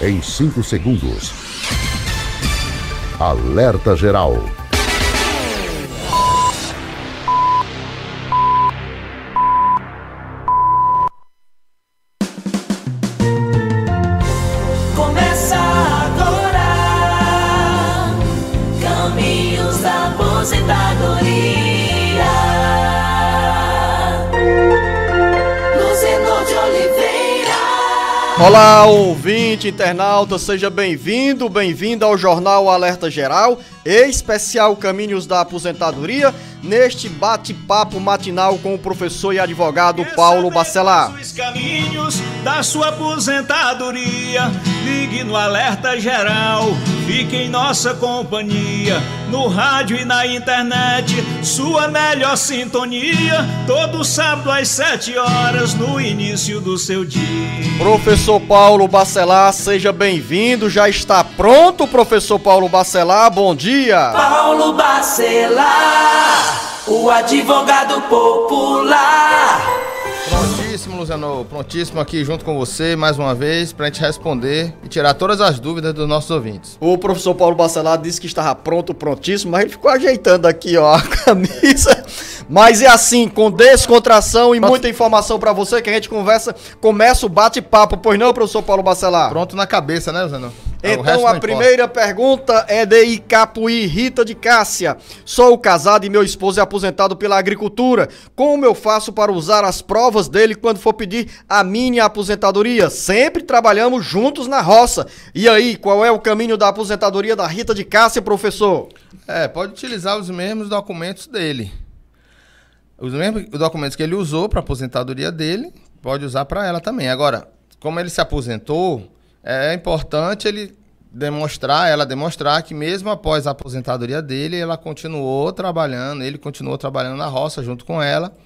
em 5 segundos. Alerta Geral. Olá, ouvinte, internauta, seja bem-vindo, bem-vinda ao Jornal Alerta Geral, especial Caminhos da Aposentadoria neste bate-papo matinal com o professor e advogado Paulo Bacelar. Os caminhos da sua aposentadoria, ligue no alerta geral, fique em nossa companhia, no rádio e na internet, sua melhor sintonia, todo sábado às sete horas, no início do seu dia. Professor Paulo Bacelar, seja bem-vindo, já está pronto, professor Paulo Bacelar, bom dia. Paulo Bacelar o advogado popular. Prontíssimo, Luziano. prontíssimo aqui junto com você mais uma vez para a gente responder e tirar todas as dúvidas dos nossos ouvintes. O professor Paulo Bacelar disse que estava pronto, prontíssimo, mas ele ficou ajeitando aqui ó, a camisa mas é assim, com descontração e muita informação para você que a gente conversa, começa o bate-papo, pois não, professor Paulo Bacelar? Pronto na cabeça, né, Zanon? É, então a primeira pergunta é de Icapuí Rita de Cássia. Sou casado e meu esposo é aposentado pela agricultura. Como eu faço para usar as provas dele quando for pedir a minha aposentadoria? Sempre trabalhamos juntos na roça. E aí, qual é o caminho da aposentadoria da Rita de Cássia, professor? É, pode utilizar os mesmos documentos dele. Os mesmos documentos que ele usou para aposentadoria dele, pode usar para ela também. Agora, como ele se aposentou, é importante ele demonstrar, ela demonstrar que mesmo após a aposentadoria dele, ela continuou trabalhando, ele continuou trabalhando na roça junto com ela,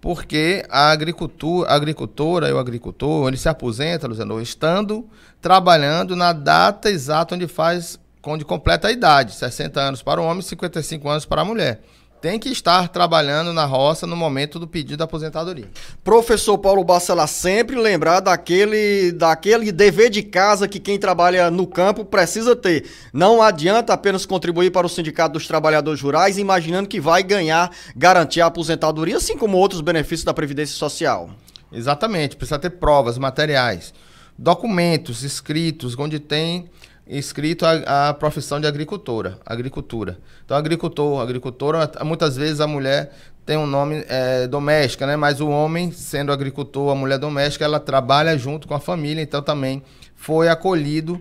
porque a agricultura, a agricultora e o agricultor, ele se aposenta, Luciano, estando trabalhando na data exata onde faz, onde completa a idade, 60 anos para o homem e 55 anos para a mulher tem que estar trabalhando na roça no momento do pedido da aposentadoria. Professor Paulo Bacelar, sempre lembrar daquele, daquele dever de casa que quem trabalha no campo precisa ter. Não adianta apenas contribuir para o Sindicato dos Trabalhadores Rurais imaginando que vai ganhar, garantir a aposentadoria, assim como outros benefícios da Previdência Social. Exatamente, precisa ter provas materiais, documentos escritos onde tem inscrito à, profissão de agricultora, agricultura. Então, agricultor, agricultora, muitas vezes a mulher tem um nome é, doméstica, né? Mas o homem, sendo agricultor, a mulher doméstica, ela trabalha junto com a família, então também foi acolhido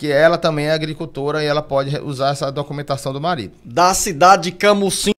que ela também é agricultora e ela pode usar essa documentação do marido. Da cidade de Camusim,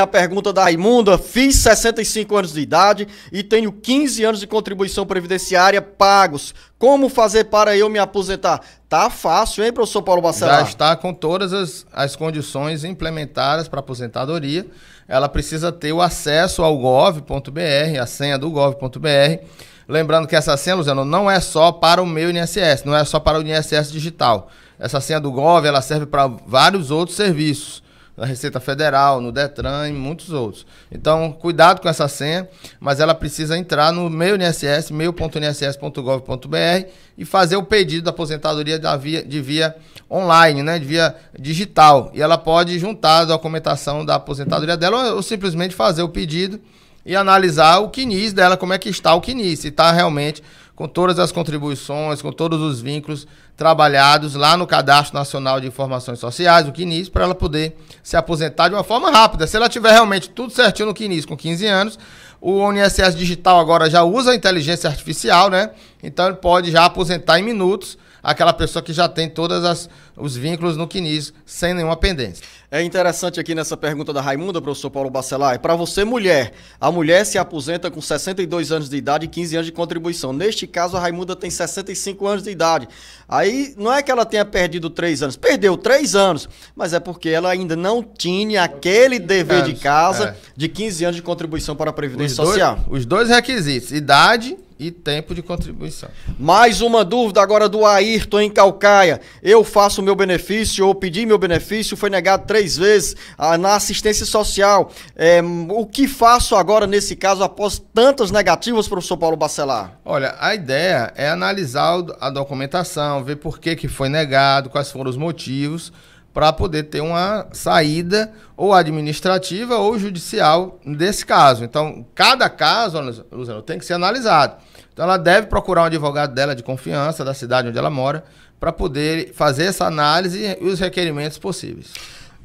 a pergunta da Raimunda, fiz 65 anos de idade e tenho 15 anos de contribuição previdenciária pagos. Como fazer para eu me aposentar? Tá fácil, hein, professor Paulo Bacelar? Já está com todas as, as condições implementadas para aposentadoria. Ela precisa ter o acesso ao gov.br, a senha do gov.br Lembrando que essa senha, Luciano, não é só para o meu INSS, não é só para o INSS digital. Essa senha do Gov, ela serve para vários outros serviços na Receita Federal, no Detran e muitos outros. Então, cuidado com essa senha, mas ela precisa entrar no meu INSS, meu.inss.gov.br e fazer o pedido da aposentadoria da via, de via online, né, de via digital. E ela pode juntar a documentação da aposentadoria dela ou, ou simplesmente fazer o pedido e analisar o quinis dela, como é que está o quinis, se está realmente com todas as contribuições, com todos os vínculos trabalhados lá no Cadastro Nacional de Informações Sociais, o quinis, para ela poder se aposentar de uma forma rápida. Se ela tiver realmente tudo certinho no quinis com 15 anos, o ONSS Digital agora já usa a inteligência artificial, né? Então ele pode já aposentar em minutos aquela pessoa que já tem todos os vínculos no quinis, sem nenhuma pendência. É interessante aqui nessa pergunta da Raimunda, professor Paulo Bacelar, para você mulher, a mulher se aposenta com 62 anos de idade e 15 anos de contribuição. Neste caso, a Raimunda tem 65 anos de idade. Aí não é que ela tenha perdido 3 anos, perdeu 3 anos, mas é porque ela ainda não tinha aquele dever de casa é. de 15 anos de contribuição para a Previdência os Social. os dois requisitos, idade e tempo de contribuição. Mais uma dúvida agora do Ayrton em Calcaia. Eu faço meu benefício ou pedi meu benefício, foi negado três vezes ah, na assistência social. É, o que faço agora nesse caso após tantas negativas, professor Paulo Bacelar? Olha, a ideia é analisar a documentação, ver por que, que foi negado, quais foram os motivos para poder ter uma saída ou administrativa ou judicial desse caso. Então, cada caso, Luciano, tem que ser analisado. Então ela deve procurar um advogado dela de confiança da cidade onde ela mora para poder fazer essa análise e os requerimentos possíveis.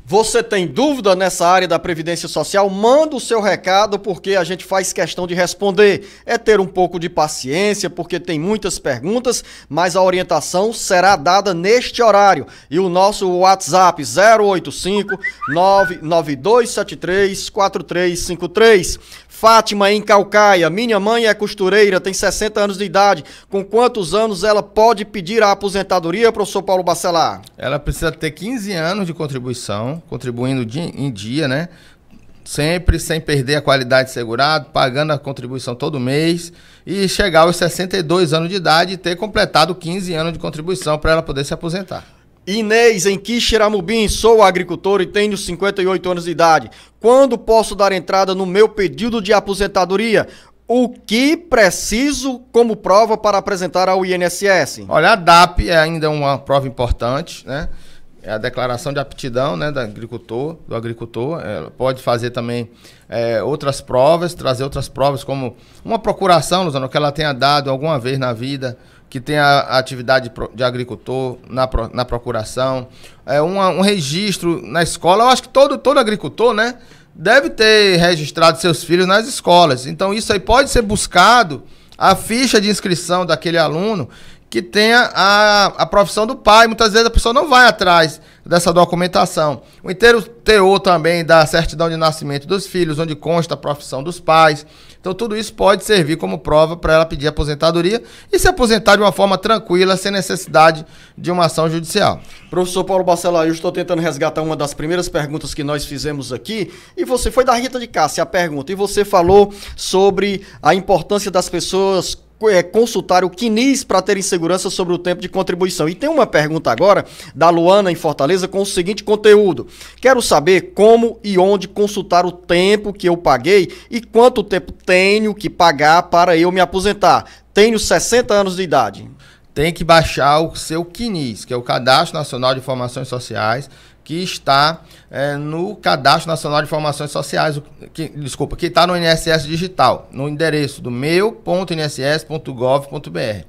Você tem dúvida nessa área da previdência social? Manda o seu recado porque a gente faz questão de responder. É ter um pouco de paciência porque tem muitas perguntas, mas a orientação será dada neste horário. E o nosso WhatsApp 085 99273 4353. Fátima em Calcaia, minha mãe é costureira, tem 60 anos de idade. Com quantos anos ela pode pedir a aposentadoria, professor Paulo Bacelar? Ela precisa ter 15 anos de contribuição, contribuindo em dia, né? Sempre sem perder a qualidade de segurado, pagando a contribuição todo mês e chegar aos 62 anos de idade e ter completado 15 anos de contribuição para ela poder se aposentar. Inês em Quixeramobim sou agricultor e tenho 58 anos de idade. Quando posso dar entrada no meu pedido de aposentadoria? O que preciso como prova para apresentar ao INSS? Olha, a DAP é ainda uma prova importante, né? É a declaração de aptidão né, do agricultor, do agricultor. Ela é, pode fazer também é, outras provas, trazer outras provas, como uma procuração, Luzano, que ela tenha dado alguma vez na vida, que tem a, atividade de agricultor na, na procuração, é, uma, um registro na escola. Eu acho que todo, todo agricultor, né? Deve ter registrado seus filhos nas escolas. Então, isso aí pode ser buscado a ficha de inscrição daquele aluno que tenha a, a profissão do pai. Muitas vezes a pessoa não vai atrás dessa documentação. O inteiro teor também da certidão de nascimento dos filhos, onde consta a profissão dos pais. Então tudo isso pode servir como prova para ela pedir aposentadoria e se aposentar de uma forma tranquila, sem necessidade de uma ação judicial. Professor Paulo Barcelo, eu estou tentando resgatar uma das primeiras perguntas que nós fizemos aqui, e você foi da Rita de Cássia a pergunta, e você falou sobre a importância das pessoas é, consultar o CNIS para terem segurança sobre o tempo de contribuição. E tem uma pergunta agora da Luana em Fortaleza com o seguinte conteúdo: Quero saber como e onde consultar o tempo que eu paguei e quanto tempo tenho que pagar para eu me aposentar. Tenho 60 anos de idade. Tem que baixar o seu CNIS, que é o Cadastro Nacional de Informações Sociais, que está é, no Cadastro Nacional de Informações Sociais, que, desculpa, que está no INSS Digital, no endereço do meu.inss.gov.br.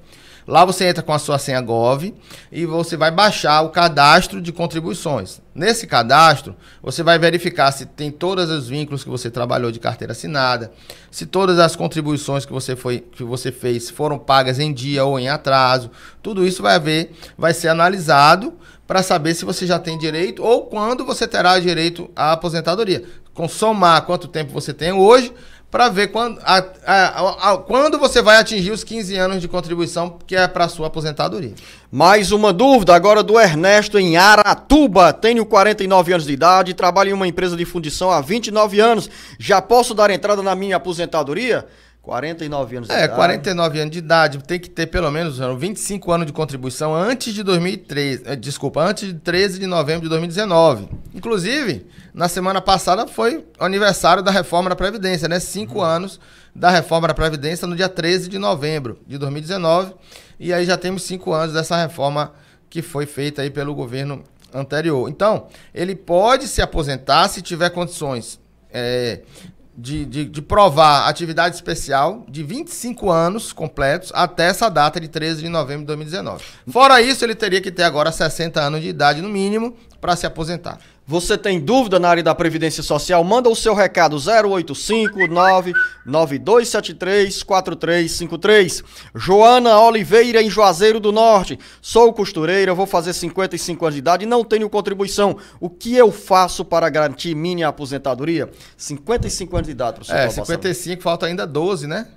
Lá você entra com a sua senha GOV e você vai baixar o cadastro de contribuições. Nesse cadastro, você vai verificar se tem todos os vínculos que você trabalhou de carteira assinada, se todas as contribuições que você, foi, que você fez foram pagas em dia ou em atraso. Tudo isso vai, ver, vai ser analisado para saber se você já tem direito ou quando você terá direito à aposentadoria. Com somar quanto tempo você tem hoje para ver quando, a, a, a, quando você vai atingir os 15 anos de contribuição, que é para sua aposentadoria. Mais uma dúvida agora do Ernesto em Aratuba. Tenho 49 anos de idade, trabalho em uma empresa de fundição há 29 anos. Já posso dar entrada na minha aposentadoria? 49 anos de é, idade. É, 49 anos de idade, tem que ter pelo menos 25 anos de contribuição antes de 2013, eh, desculpa, antes de 13 de novembro de 2019. Inclusive, na semana passada foi aniversário da reforma da Previdência, né? Cinco uhum. anos da reforma da Previdência no dia 13 de novembro de 2019. E aí já temos cinco anos dessa reforma que foi feita aí pelo governo anterior. Então, ele pode se aposentar se tiver condições é, de, de, de, provar atividade especial de 25 anos completos até essa data de 13 de novembro de 2019. Fora isso, ele teria que ter agora 60 anos de idade no mínimo para se aposentar. Você tem dúvida na área da Previdência Social? Manda o seu recado 085-99273-4353. Joana Oliveira, em Juazeiro do Norte. Sou costureira, vou fazer 55 anos de idade e não tenho contribuição. O que eu faço para garantir minha aposentadoria? 55 anos de idade, professor. É, 55, falta ainda 12, né?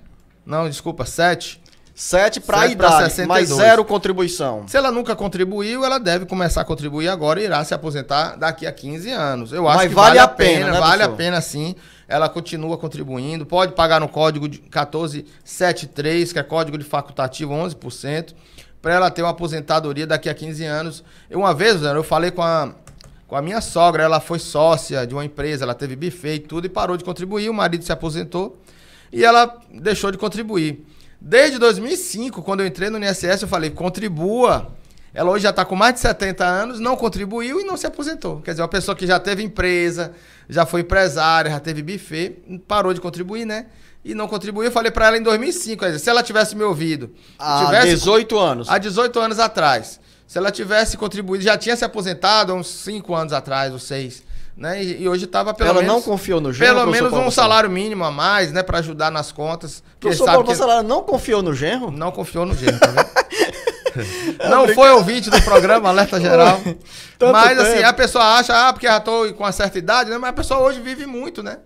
Não, desculpa, 7. 7 para a idade, pra zero contribuição. Se ela nunca contribuiu, ela deve começar a contribuir agora e irá se aposentar daqui a 15 anos. Eu acho Mas que vale, vale a pena, pena né, né vale professor? a pena sim. Ela continua contribuindo, pode pagar no código de 1473, que é código de facultativo 11%, para ela ter uma aposentadoria daqui a 15 anos. Uma vez, eu falei com a com a minha sogra, ela foi sócia de uma empresa, ela teve buffet e tudo e parou de contribuir, o marido se aposentou e ela deixou de contribuir. Desde 2005, quando eu entrei no INSS, eu falei, contribua. Ela hoje já está com mais de 70 anos, não contribuiu e não se aposentou. Quer dizer, uma pessoa que já teve empresa, já foi empresária, já teve buffet, parou de contribuir, né? E não contribuiu. Eu falei para ela em 2005, dizer, se ela tivesse me ouvido... Há tivesse, 18 anos. Há 18 anos atrás. Se ela tivesse contribuído, já tinha se aposentado há uns 5 anos atrás, ou 6 né? E, e hoje estava pelo Ela menos, não confiou no genro. Pelo menos um salário mínimo a mais, né? Para ajudar nas contas. O professor Paulo salário não confiou no genro? Não confiou no genro, tá vendo? não foi ouvinte do programa Alerta Geral. mas assim, tempo. assim, a pessoa acha, ah, porque já estou com uma certa idade, né? Mas a pessoa hoje vive muito, né?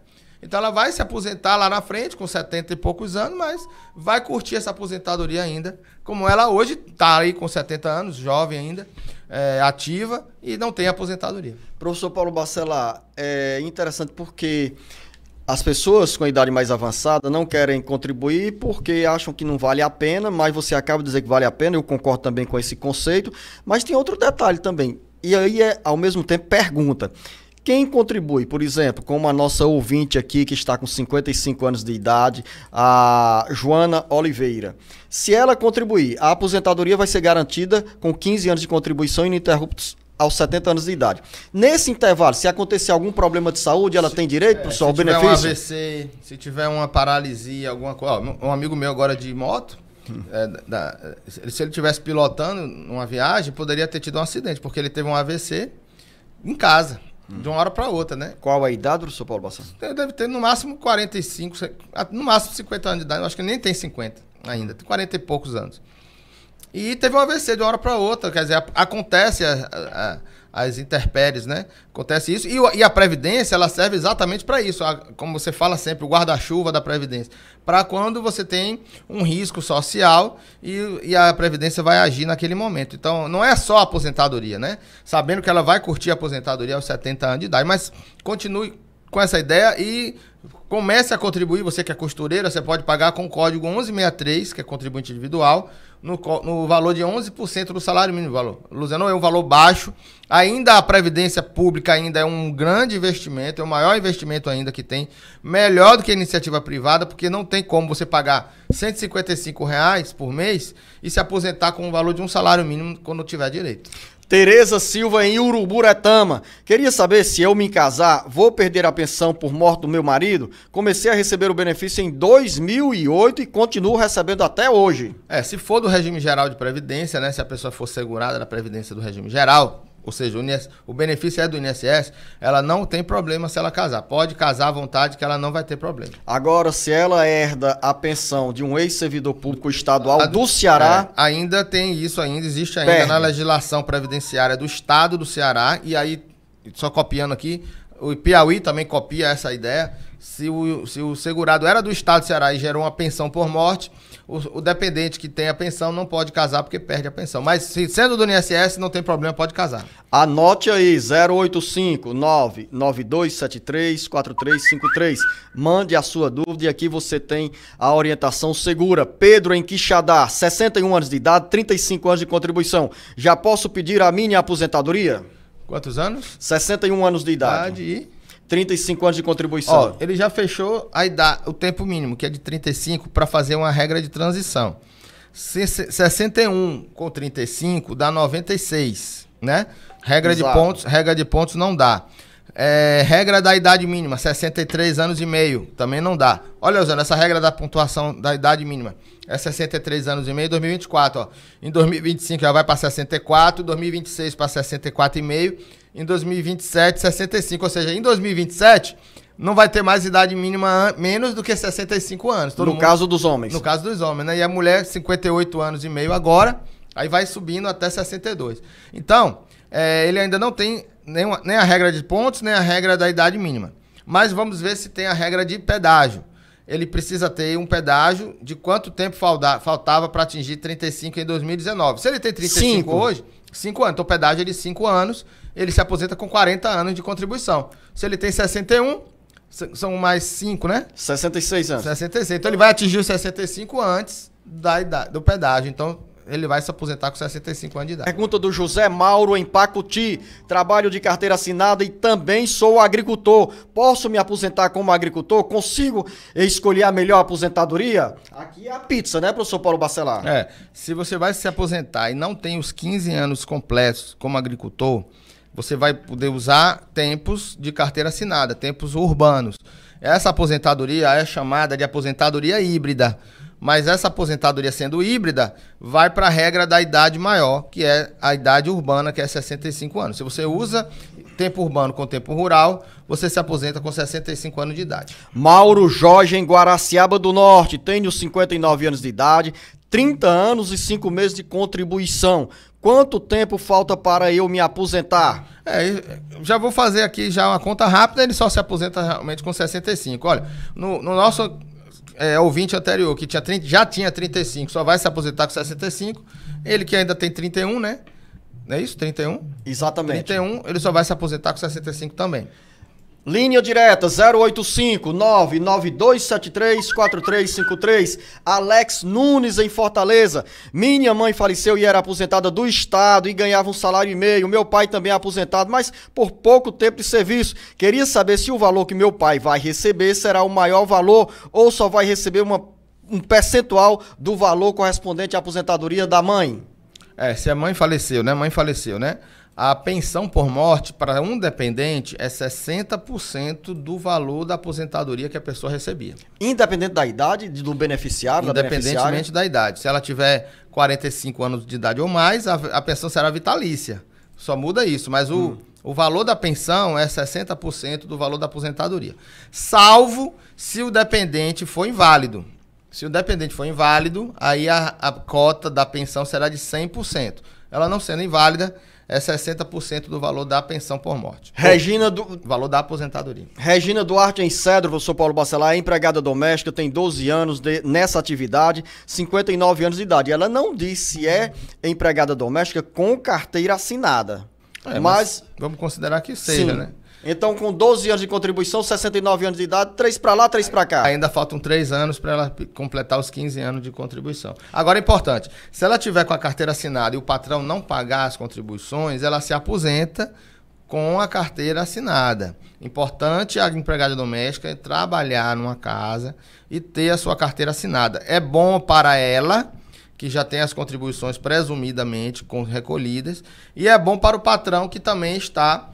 Então ela vai se aposentar lá na frente, com 70 e poucos anos, mas vai curtir essa aposentadoria ainda. Como ela hoje está aí com 70 anos, jovem ainda é, ativa e não tem aposentadoria. Professor Paulo Bacelar, é interessante porque as pessoas com a idade mais avançada não querem contribuir porque acham que não vale a pena, mas você acaba de dizer que vale a pena, eu concordo também com esse conceito, mas tem outro detalhe também. E aí é, ao mesmo tempo, pergunta. Quem contribui, por exemplo, como a nossa ouvinte aqui, que está com 55 anos de idade, a Joana Oliveira. Se ela contribuir, a aposentadoria vai ser garantida com 15 anos de contribuição ininterruptos aos 70 anos de idade. Nesse intervalo, se acontecer algum problema de saúde, ela se, tem direito, é, pessoal, ao benefício? Se tiver um AVC, se tiver uma paralisia, alguma coisa... Um amigo meu agora de moto, é, da, é, se ele tivesse pilotando numa viagem, poderia ter tido um acidente, porque ele teve um AVC em casa. Hum. De uma hora para outra, né? Qual a idade do São Paulo Bassano? Deve ter no máximo 45, ah, no máximo 50 anos de idade. Eu acho que nem tem 50 ainda, tem 40 e poucos anos. E teve um AVC de uma hora para outra, quer dizer, acontece a, a, as intempéries, né? Acontece isso. E, e a Previdência, ela serve exatamente para isso. A, como você fala sempre, o guarda-chuva da Previdência. Para quando você tem um risco social e, e, a Previdência vai agir naquele momento. Então, não é só a aposentadoria, né? Sabendo que ela vai curtir a aposentadoria aos 70 anos de idade. Mas continue com essa ideia e comece a contribuir. Você que é costureira, você pode pagar com o código 1163, que é contribuinte individual no, no valor de 11% do salário mínimo. Valor. Luziano é um valor baixo. Ainda a previdência pública ainda é um grande investimento, é o maior investimento ainda que tem, melhor do que a iniciativa privada, porque não tem como você pagar 155 reais por mês e se aposentar com o valor de um salário mínimo quando tiver direito. Tereza Silva em Uruburetama. Queria saber se eu me casar, vou perder a pensão por morte do meu marido? Comecei a receber o benefício em 2008 e continuo recebendo até hoje. É, se for do regime geral de previdência, né? Se a pessoa for segurada na previdência do regime geral, ou seja, o, INSS, o benefício é do INSS, ela não tem problema se ela casar. Pode casar à vontade que ela não vai ter problema. Agora, se ela herda a pensão de um ex-servidor público estadual do, do Ceará... É, ainda tem isso, ainda existe ainda perde. na legislação previdenciária do Estado do Ceará. E aí, só copiando aqui, o Piauí também copia essa ideia. Se o, se o segurado era do Estado do Ceará e gerou uma pensão por morte o, o, dependente que tem a pensão não pode casar porque perde a pensão. Mas se sendo do INSS, não tem problema, pode casar. Anote aí, 085 99273 4353. Mande a sua dúvida e aqui você tem a orientação segura. Pedro em Quixadá, 61 anos de idade, 35 anos de contribuição. Já posso pedir a minha aposentadoria? Quantos anos? 61 anos de idade. idade e... 35 anos de contribuição. Ó, ele já fechou a idade, o tempo mínimo, que é de 35, para fazer uma regra de transição. 61 com 35 dá 96, né? Regra Exato. de pontos, regra de pontos não dá. É, regra da idade mínima, 63 anos e meio, também não dá. Olha, Osana, essa regra da pontuação da idade mínima. É 63 anos e meio, 2024, ó. Em 2025 já vai para 64, 2026 para 64,5, em 2027 65, ou seja, em 2027 não vai ter mais idade mínima menos do que 65 anos. Todo no mundo, caso dos homens. No caso dos homens, né? E a mulher 58 anos e meio agora, aí vai subindo até 62. Então, é, ele ainda não tem nenhuma, nem a regra de pontos, nem a regra da idade mínima. Mas vamos ver se tem a regra de pedágio ele precisa ter um pedágio de quanto tempo faltava para atingir 35 em 2019. Se ele tem 35 cinco. hoje, 5 anos. Então, pedágio é de 5 anos, ele se aposenta com 40 anos de contribuição. Se ele tem 61, são mais 5, né? 66 anos. 66. Então, ele vai atingir os 65 antes da idade, do pedágio. Então, ele vai se aposentar com 65 anos de idade. Pergunta do José Mauro em Pacuti. Trabalho de carteira assinada e também sou agricultor. Posso me aposentar como agricultor? Consigo escolher a melhor aposentadoria? Aqui é a pizza, né, professor Paulo Bacelar? É. Se você vai se aposentar e não tem os 15 anos completos como agricultor, você vai poder usar tempos de carteira assinada, tempos urbanos. Essa aposentadoria é chamada de aposentadoria híbrida. Mas essa aposentadoria sendo híbrida, vai para a regra da idade maior, que é a idade urbana, que é 65 anos. Se você usa tempo urbano com tempo rural, você se aposenta com 65 anos de idade. Mauro Jorge, em Guaraciaba do Norte, tem os 59 anos de idade, 30 anos e 5 meses de contribuição. Quanto tempo falta para eu me aposentar? É, já vou fazer aqui já uma conta rápida, ele só se aposenta realmente com 65. Olha, no, no nosso é, é, ouvinte anterior que tinha 30, já tinha 35, só vai se aposentar com 65. Ele que ainda tem 31, né? Não é isso? 31? Exatamente. 31, ele só vai se aposentar com 65 também. Linha direta 085-99273-4353. Alex Nunes em Fortaleza. Minha mãe faleceu e era aposentada do Estado e ganhava um salário e meio. Meu pai também é aposentado, mas por pouco tempo de serviço. Queria saber se o valor que meu pai vai receber será o maior valor ou só vai receber uma, um percentual do valor correspondente à aposentadoria da mãe. É, se a mãe faleceu, né? A mãe faleceu, né? A pensão por morte para um dependente é 60% do valor da aposentadoria que a pessoa recebia. Independente da idade do beneficiário, Independentemente da, da idade. Se ela tiver 45 anos de idade ou mais, a, a pensão será vitalícia. Só muda isso, mas o, hum. o valor da pensão é 60% do valor da aposentadoria. Salvo se o dependente for inválido. Se o dependente for inválido, aí a, a cota da pensão será de 100%. Ela não sendo inválida, é 60% do valor da pensão por morte. Regina do... Valor da aposentadoria. Regina Duarte em Cedro, sou Paulo Bacelar, é empregada doméstica, tem 12 anos de, nessa atividade, 59 anos de idade. Ela não diz se é empregada doméstica com carteira assinada. É, mas, mas, vamos considerar que seja, sim. né? Então, com 12 anos de contribuição, 69 anos de idade, 3 para lá, 3 para cá. Ainda faltam 3 anos para ela completar os 15 anos de contribuição. Agora, é importante, se ela tiver com a carteira assinada e o patrão não pagar as contribuições, ela se aposenta com a carteira assinada. Importante a empregada doméstica trabalhar numa casa e ter a sua carteira assinada. É bom para ela que já tem as contribuições presumidamente recolhidas e é bom para o patrão que também está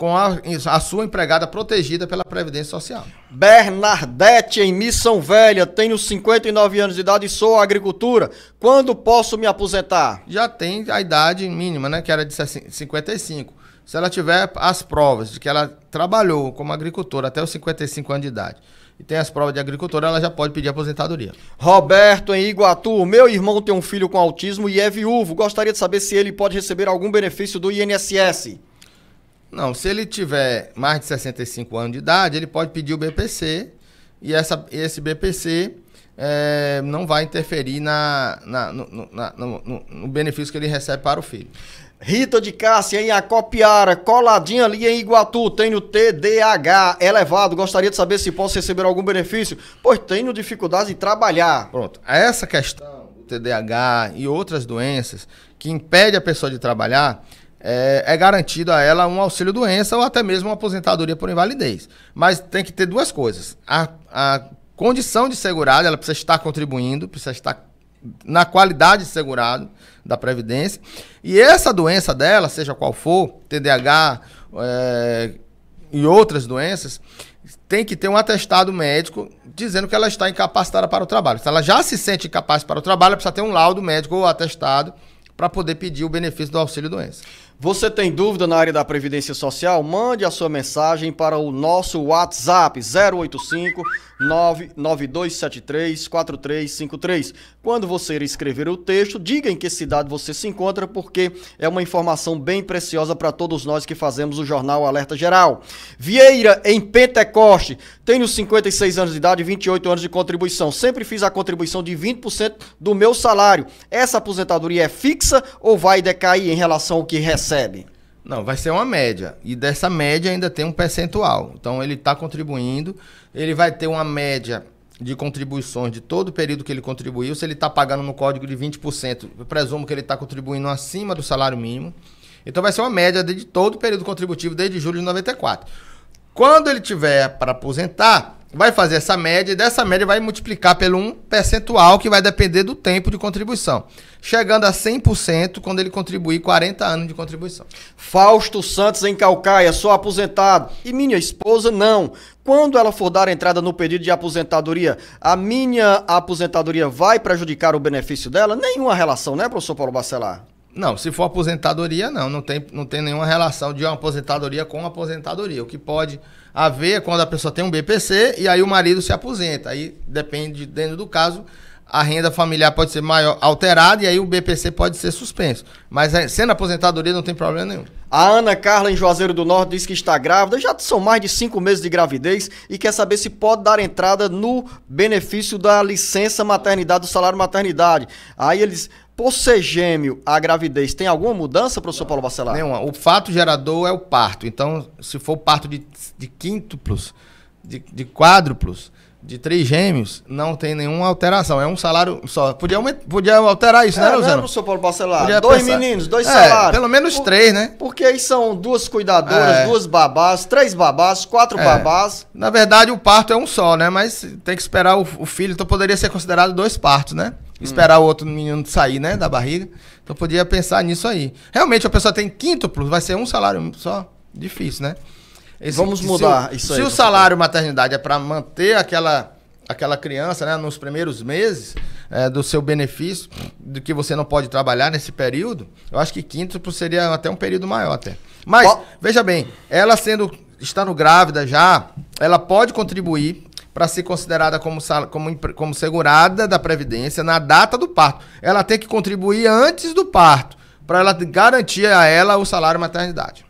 com a, a, sua empregada protegida pela Previdência Social. Bernardete, em Missão Velha, tenho 59 anos de idade e sou agricultura. Quando posso me aposentar? Já tem a idade mínima, né? Que era de 55. Se ela tiver as provas de que ela trabalhou como agricultora até os 55 anos de idade e tem as provas de agricultora, ela já pode pedir aposentadoria. Roberto, em Iguatu, meu irmão tem um filho com autismo e é viúvo. Gostaria de saber se ele pode receber algum benefício do INSS. Não, se ele tiver mais de 65 anos de idade, ele pode pedir o BPC e essa, esse BPC é, não vai interferir na, na, no, na no, no, no, benefício que ele recebe para o filho. Rita de Cássia em Acopiara, coladinha ali em Iguatu, tenho TDAH elevado. É gostaria de saber se posso receber algum benefício, pois tenho dificuldade em trabalhar. Pronto, essa questão do TDAH e outras doenças que impede a pessoa de trabalhar, é, é, garantido a ela um auxílio doença ou até mesmo uma aposentadoria por invalidez. Mas tem que ter duas coisas. A, a condição de segurado, ela precisa estar contribuindo, precisa estar na qualidade de segurado da Previdência. E essa doença dela, seja qual for, TDAH é, e outras doenças, tem que ter um atestado médico dizendo que ela está incapacitada para o trabalho. Se ela já se sente incapaz para o trabalho, precisa ter um laudo médico ou atestado para poder pedir o benefício do auxílio doença. Você tem dúvida na área da previdência social? Mande a sua mensagem para o nosso WhatsApp 085 99273 4353. Quando você escrever o texto, diga em que cidade você se encontra, porque é uma informação bem preciosa para todos nós que fazemos o jornal Alerta Geral. Vieira, em Pentecoste, tenho 56 anos de idade e 28 anos de contribuição. Sempre fiz a contribuição de 20% do meu salário. Essa aposentadoria é fixa ou vai decair em relação ao que recebe? recebe. Não, vai ser uma média. E dessa média ainda tem um percentual. Então ele está contribuindo, ele vai ter uma média de contribuições de todo o período que ele contribuiu. Se ele está pagando no código de 20%, eu presumo que ele está contribuindo acima do salário mínimo. Então vai ser uma média de todo o período contributivo desde julho de 94. Quando ele tiver para aposentar, vai fazer essa média e dessa média vai multiplicar pelo um percentual que vai depender do tempo de contribuição, chegando a 100% quando ele contribuir 40 anos de contribuição. Fausto Santos em Calcaia, sou aposentado e minha esposa não. Quando ela for dar entrada no pedido de aposentadoria, a minha aposentadoria vai prejudicar o benefício dela? Nenhuma relação, né, professor Paulo Bacelar? Não, se for aposentadoria, não. Não tem, não tem nenhuma relação de uma aposentadoria com aposentadoria. O que pode a ver quando a pessoa tem um BPC e aí o marido se aposenta. Aí depende, dentro do caso, a renda familiar pode ser maior, alterada e aí o BPC pode ser suspenso. Mas é, sendo aposentadoria não tem problema nenhum. A Ana Carla, em Juazeiro do Norte, diz que está grávida, já são mais de cinco meses de gravidez e quer saber se pode dar entrada no benefício da licença maternidade, do salário maternidade. Aí eles, por ser gêmeo, a gravidez tem alguma mudança, professor Paulo Bacelar? Nenhuma. O fato gerador é o parto. Então, se for parto de, de quíntuplos, de, de quádruplos, de três gêmeos, não tem nenhuma alteração. É um salário só. Podia, podia alterar isso, né, é, né, Luzano? Não, Paulo Bacelar. Podia dois pensar. meninos, dois é, salários. Pelo menos Por, três, né? Porque aí são duas cuidadoras, é. duas babás, três babás, quatro é. babás. Na verdade, o parto é um só, né? Mas tem que esperar o, o filho. Então poderia ser considerado dois partos, né? Hum. Esperar o outro menino sair, né? Da barriga. Então podia pensar nisso aí. Realmente, a pessoa tem plus vai ser um salário só. Difícil, né? Esse, Vamos mudar se, isso aí. Se o salário maternidade é para manter aquela, aquela criança né, nos primeiros meses é, do seu benefício, do que você não pode trabalhar nesse período, eu acho que quinto seria até um período maior até. Mas, veja bem, ela sendo estando grávida já, ela pode contribuir para ser considerada como, como, como segurada da Previdência na data do parto. Ela tem que contribuir antes do parto, para ela garantir a ela o salário maternidade.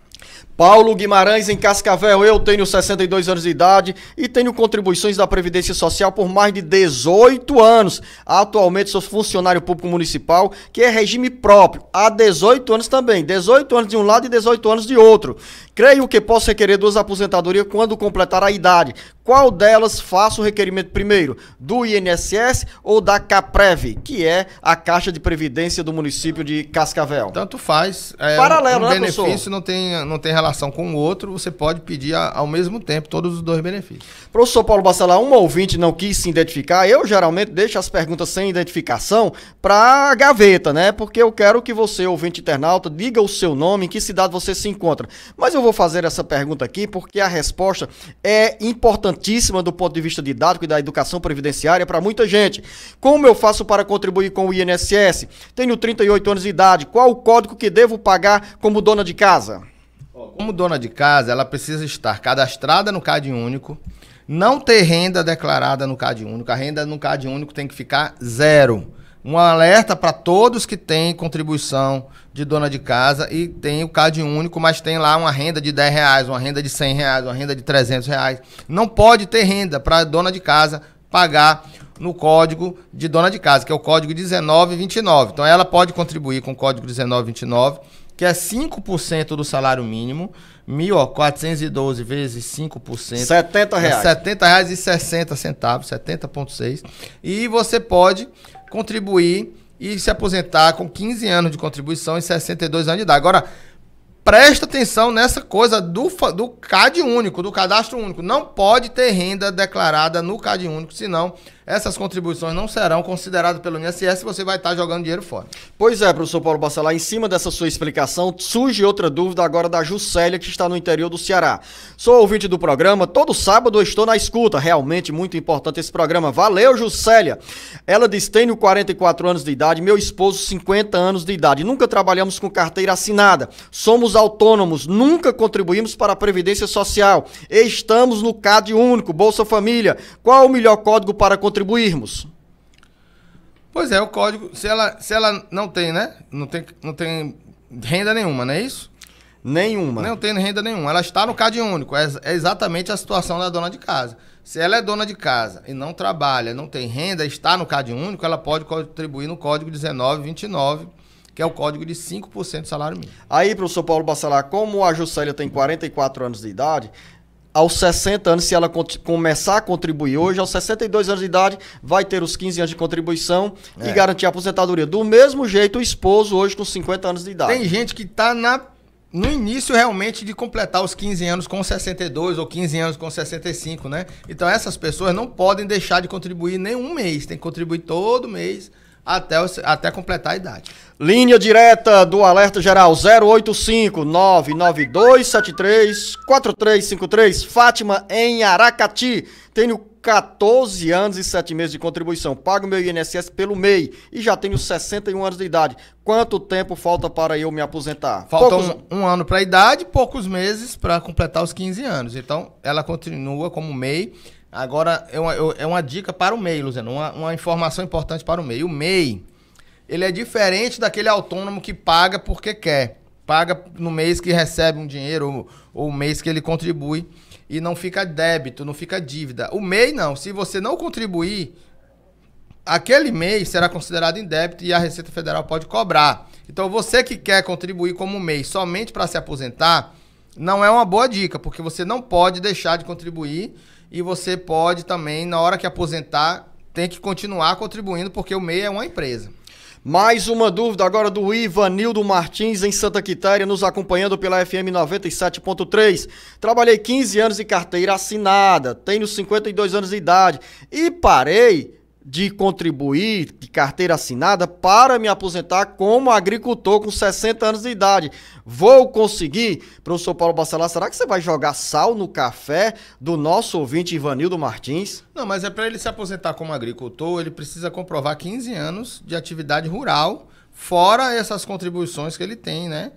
Paulo Guimarães, em Cascavel, eu tenho 62 anos de idade e tenho contribuições da Previdência Social por mais de 18 anos. Atualmente sou funcionário público municipal, que é regime próprio, há 18 anos também. 18 anos de um lado e 18 anos de outro. Creio que posso requerer duas aposentadorias quando completar a idade. Qual delas faço o requerimento primeiro? Do INSS ou da CAPREV, que é a Caixa de Previdência do município de Cascavel? Tanto faz. É Paralelo, um, um né, benefício professor? não tem, não tem relação relação com o outro, você pode pedir a, ao mesmo tempo todos os dois benefícios. Professor Paulo Bacelar, um ouvinte não quis se identificar. Eu geralmente deixo as perguntas sem identificação para a gaveta, né? Porque eu quero que você, ouvinte internauta, diga o seu nome, em que cidade você se encontra. Mas eu vou fazer essa pergunta aqui porque a resposta é importantíssima do ponto de vista didático e da educação previdenciária para muita gente. Como eu faço para contribuir com o INSS? Tenho 38 anos de idade. Qual o código que devo pagar como dona de casa? Como dona de casa, ela precisa estar cadastrada no CAD único, não ter renda declarada no CAD único. A renda no CAD único tem que ficar zero. Um alerta para todos que têm contribuição de dona de casa e tem o CAD único, mas tem lá uma renda de 10 reais, uma renda de 100 reais, uma renda de 300 reais. Não pode ter renda para dona de casa pagar no código de dona de casa, que é o código 1929. Então ela pode contribuir com o código 1929 que é 5% do salário mínimo, 1.412 vezes 5%. 70 é reais. É 70 reais e centavos, 70,6. E você pode contribuir e se aposentar com 15 anos de contribuição e 62 anos de idade. Agora, presta atenção nessa coisa do, do CAD único, do cadastro único. Não pode ter renda declarada no CAD único, senão essas contribuições não serão consideradas pelo INSS, você vai estar jogando dinheiro fora. Pois é, professor Paulo Bacelar, em cima dessa sua explicação, surge outra dúvida agora da Juscelia, que está no interior do Ceará. Sou ouvinte do programa, todo sábado estou na escuta, realmente muito importante esse programa. Valeu, Juscelia! Ela diz, tenho 44 anos de idade, meu esposo 50 anos de idade, nunca trabalhamos com carteira assinada, somos autônomos, nunca contribuímos para a Previdência Social, estamos no CAD único, Bolsa Família, qual o melhor código para contribuir? contribuirmos. Pois é, o código, se ela, se ela não tem, né? Não tem, não tem renda nenhuma, não é isso? Nenhuma. Não tem renda nenhuma. Ela está no CAD único. É, é exatamente a situação da dona de casa. Se ela é dona de casa e não trabalha, não tem renda, está no CAD único, ela pode contribuir no código 1929, que é o código de 5% do salário mínimo. Aí, professor Paulo Bacelar, como a Juscelia tem 44 anos de idade, aos 60 anos, se ela começar a contribuir hoje, aos 62 anos de idade, vai ter os 15 anos de contribuição é. e garantir a aposentadoria. Do mesmo jeito, o esposo hoje com 50 anos de idade. Tem gente que está na no início realmente de completar os 15 anos com 62 ou 15 anos com 65, né? Então essas pessoas não podem deixar de contribuir nenhum mês, tem que contribuir todo mês até, até completar a idade. Linha direta do Alerta Geral 085 99273 4353. Fátima em Aracati. Tenho 14 anos e 7 meses de contribuição. Pago meu INSS pelo MEI e já tenho 61 anos de idade. Quanto tempo falta para eu me aposentar? Falta poucos... um, um, ano para a idade, poucos meses para completar os 15 anos. Então, ela continua como MEI Agora, é uma, é uma dica para o MEI, Luziano, uma, uma informação importante para o MEI. O MEI, ele é diferente daquele autônomo que paga porque quer. Paga no mês que recebe um dinheiro ou, ou o mês que ele contribui e não fica débito, não fica dívida. O MEI não. Se você não contribuir, aquele mês será considerado em débito e a Receita Federal pode cobrar. Então, você que quer contribuir como MEI somente para se aposentar, não é uma boa dica, porque você não pode deixar de contribuir e você pode também, na hora que aposentar, tem que continuar contribuindo, porque o MEI é uma empresa. Mais uma dúvida agora do Ivanildo Martins, em Santa Quitéria, nos acompanhando pela FM 97.3. Trabalhei 15 anos de carteira assinada, tenho 52 anos de idade e parei de contribuir de carteira assinada para me aposentar como agricultor com 60 anos de idade. Vou conseguir? Professor Paulo Bacelar, será que você vai jogar sal no café do nosso ouvinte Ivanildo Martins? Não, mas é para ele se aposentar como agricultor, ele precisa comprovar 15 anos de atividade rural, fora essas contribuições que ele tem, né?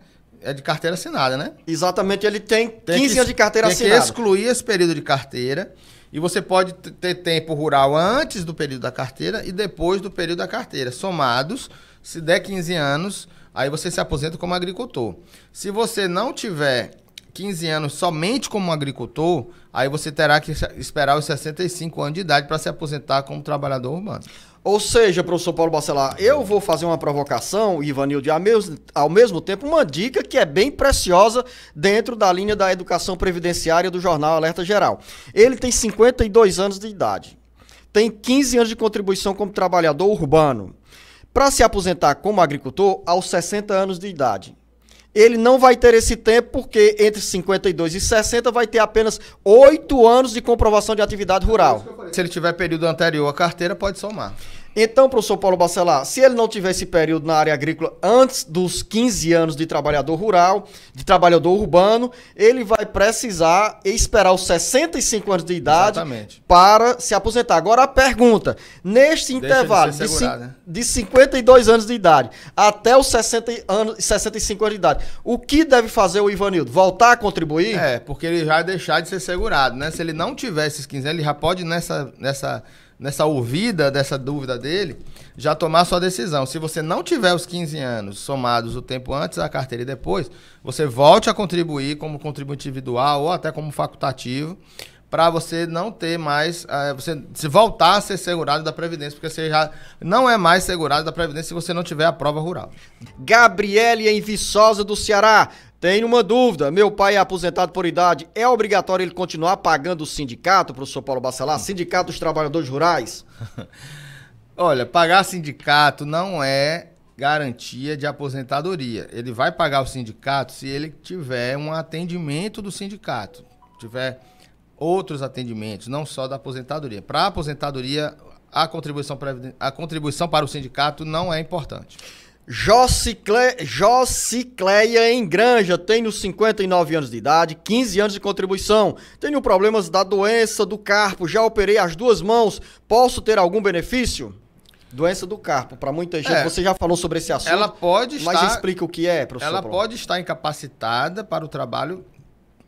é de carteira assinada, né? Exatamente, ele tem, tem 15 que, anos de carteira tem assinada. Tem que excluir esse período de carteira e você pode ter tempo rural antes do período da carteira e depois do período da carteira. Somados, se der 15 anos, aí você se aposenta como agricultor. Se você não tiver 15 anos somente como agricultor, aí você terá que esperar os 65 anos de idade para se aposentar como trabalhador urbano. Ou seja, professor Paulo Bacelar, eu vou fazer uma provocação, Ivanildo, ao mesmo, ao mesmo tempo uma dica que é bem preciosa dentro da linha da educação previdenciária do jornal Alerta Geral. Ele tem 52 anos de idade, tem 15 anos de contribuição como trabalhador urbano. Para se aposentar como agricultor, aos 60 anos de idade ele não vai ter esse tempo, porque entre 52 e 60 vai ter apenas 8 anos de comprovação de atividade rural. Se ele tiver período anterior à carteira, pode somar. Então, professor Paulo Bacelar, se ele não tiver esse período na área agrícola antes dos 15 anos de trabalhador rural, de trabalhador urbano, ele vai precisar esperar os 65 anos de idade Exatamente. para se aposentar. Agora a pergunta: neste Deixa intervalo de, segurar, de, né? de, 52 anos de idade até os 60 anos, 65 anos de idade, o que deve fazer o Ivanildo? Voltar a contribuir? É, porque ele vai deixar de ser segurado, né? Se ele não tiver esses 15 anos, ele já pode nessa. nessa nessa ouvida dessa dúvida dele, já tomar sua decisão. Se você não tiver os 15 anos somados o tempo antes da carteira e depois, você volte a contribuir como contribuinte individual ou até como facultativo, para você não ter mais, eh, você se voltar a ser segurado da Previdência, porque você já não é mais segurado da Previdência se você não tiver a prova rural. Gabriele em Viçosa do Ceará. Tem uma dúvida. Meu pai é aposentado por idade. É obrigatório ele continuar pagando o sindicato, professor Paulo Bacelar? Sindicato dos Trabalhadores Rurais? Olha, pagar sindicato não é garantia de aposentadoria. Ele vai pagar o sindicato se ele tiver um atendimento do sindicato, tiver outros atendimentos, não só da aposentadoria. Para a aposentadoria, a contribuição para o sindicato não é importante. Jocicleia em Granja, tenho 59 anos de idade, 15 anos de contribuição. Tenho problemas da doença do carpo, já operei as duas mãos. Posso ter algum benefício? Doença do carpo, para muita gente, é. você já falou sobre esse assunto. Ela pode estar. Mas explica o que é, professor. Ela pode estar incapacitada para o trabalho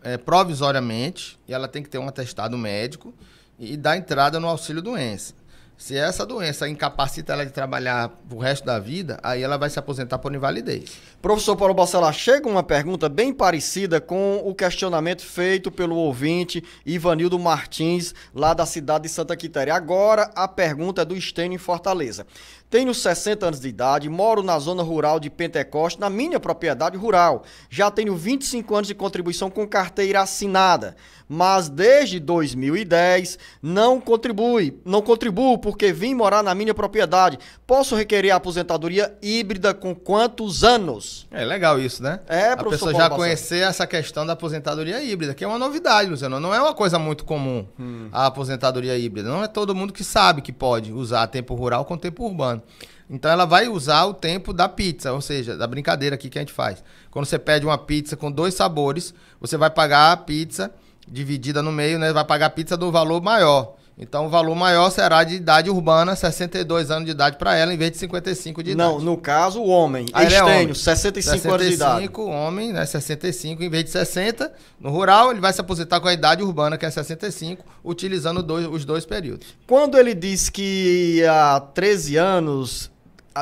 é, provisoriamente e ela tem que ter um atestado médico e dar entrada no auxílio doença. Se é essa doença incapacita ela de trabalhar o resto da vida, aí ela vai se aposentar por invalidez. Professor Paulo Bacelar, chega uma pergunta bem parecida com o questionamento feito pelo ouvinte Ivanildo Martins, lá da cidade de Santa Quitéria. Agora a pergunta é do Estênio em Fortaleza. Tenho 60 anos de idade, moro na zona rural de Pentecoste, na minha propriedade rural. Já tenho 25 anos de contribuição com carteira assinada, mas desde 2010 não contribui, não contribuo porque vim morar na minha propriedade. Posso requerer a aposentadoria híbrida com quantos anos? É legal isso, né? É, professor. A pessoa já Paulo conhecer essa questão da aposentadoria híbrida, que é uma novidade, Luciano. Não é uma coisa muito comum hum. a aposentadoria híbrida. Não é todo mundo que sabe que pode usar tempo rural com tempo urbano falando. Então ela vai usar o tempo da pizza, ou seja, da brincadeira aqui que a gente faz. Quando você pede uma pizza com dois sabores, você vai pagar a pizza dividida no meio, né? Vai pagar a pizza do valor maior. Então o valor maior será de idade urbana, 62 anos de idade para ela, em vez de 55 de idade. Não, no caso, o homem. Aí extenho, é homem. 65, 65 anos de idade. 65, homem, né? 65 em vez de 60. No rural, ele vai se aposentar com a idade urbana, que é 65, utilizando dois, os dois períodos. Quando ele diz que há 13 anos,